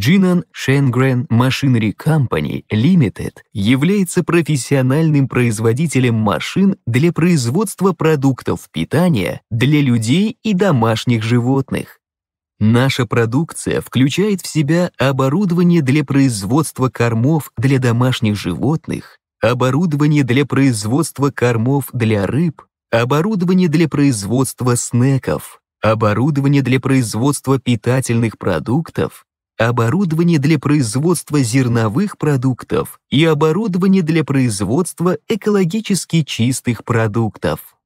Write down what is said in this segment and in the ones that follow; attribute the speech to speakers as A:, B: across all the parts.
A: Jinan Shengren Machinery Company Limited является профессиональным производителем машин для производства продуктов питания для людей и домашних животных. Наша продукция включает в себя оборудование для производства кормов для домашних животных, оборудование для производства кормов для рыб, оборудование для производства снеков, оборудование для производства питательных продуктов, оборудование для производства зерновых продуктов и оборудование для производства экологически чистых продуктов.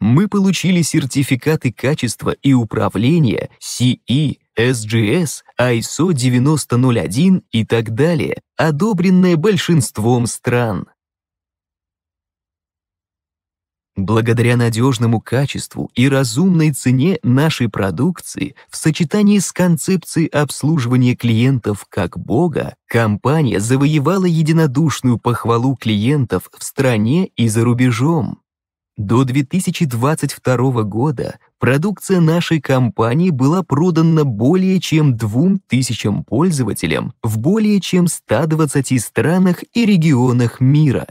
A: Мы получили сертификаты качества и управления CE, SGS, ISO 9001 и так далее, одобренные большинством стран. Благодаря надежному качеству и разумной цене нашей продукции в сочетании с концепцией обслуживания клиентов как Бога, компания завоевала единодушную похвалу клиентов в стране и за рубежом. До 2022 года продукция нашей компании была продана более чем 2000 пользователям в более чем 120 странах и регионах мира.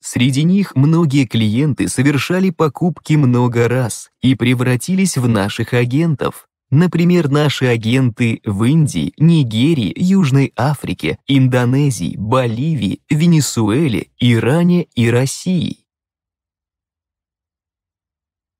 A: Среди них многие клиенты совершали покупки много раз и превратились в наших агентов. Например, наши агенты в Индии, Нигерии, Южной Африке, Индонезии, Боливии, Венесуэле, Иране и России.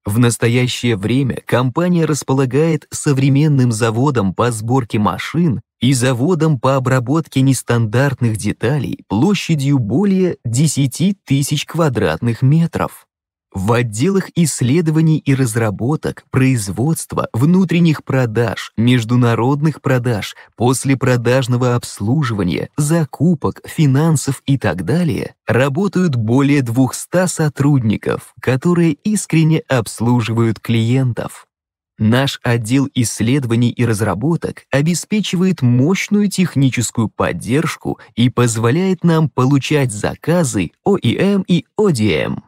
A: В настоящее время компания располагает современным заводом по сборке машин и заводом по обработке нестандартных деталей площадью более 10 тысяч квадратных метров. В отделах исследований и разработок, производства, внутренних продаж, международных продаж, послепродажного обслуживания, закупок, финансов и так далее работают более 200 сотрудников, которые искренне обслуживают клиентов. Наш отдел исследований и разработок обеспечивает мощную техническую поддержку и позволяет нам получать заказы OEM и ODM. Эм эм.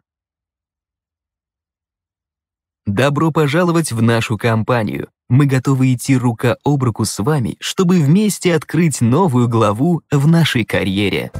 A: Добро пожаловать в нашу компанию. Мы готовы идти рука об руку с вами, чтобы вместе открыть новую главу в нашей карьере.